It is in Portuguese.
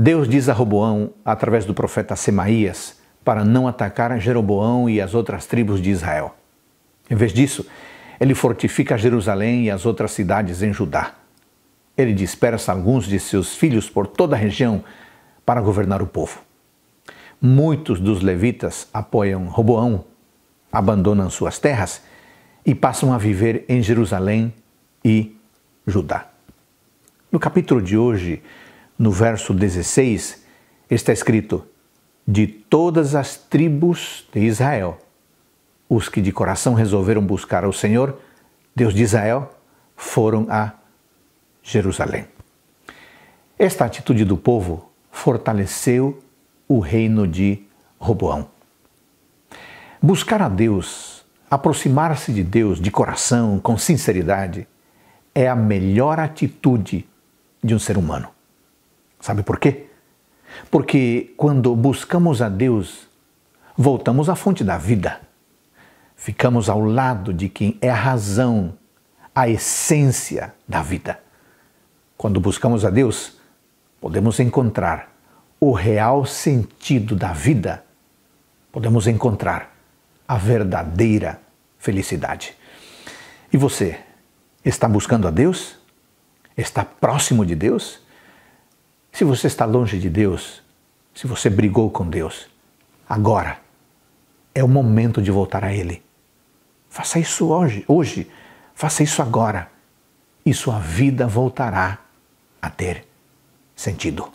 Deus diz a Roboão, através do profeta Semaías, para não atacar Jeroboão e as outras tribos de Israel. Em vez disso, ele fortifica Jerusalém e as outras cidades em Judá. Ele dispersa alguns de seus filhos por toda a região para governar o povo. Muitos dos levitas apoiam Roboão, abandonam suas terras e passam a viver em Jerusalém e Judá. No capítulo de hoje, no verso 16, está escrito: De todas as tribos de Israel, os que de coração resolveram buscar ao Senhor, Deus de Israel, foram a Jerusalém. Esta atitude do povo fortaleceu o reino de Roboão. Buscar a Deus, aproximar-se de Deus de coração, com sinceridade, é a melhor atitude de um ser humano. Sabe por quê? Porque quando buscamos a Deus, voltamos à fonte da vida. Ficamos ao lado de quem é a razão, a essência da vida. Quando buscamos a Deus, podemos encontrar o real sentido da vida. Podemos encontrar a verdadeira felicidade. E você, está buscando a Deus? Está próximo de Deus? Se você está longe de Deus, se você brigou com Deus, agora é o momento de voltar a Ele. Faça isso hoje, hoje, faça isso agora, e sua vida voltará a ter sentido.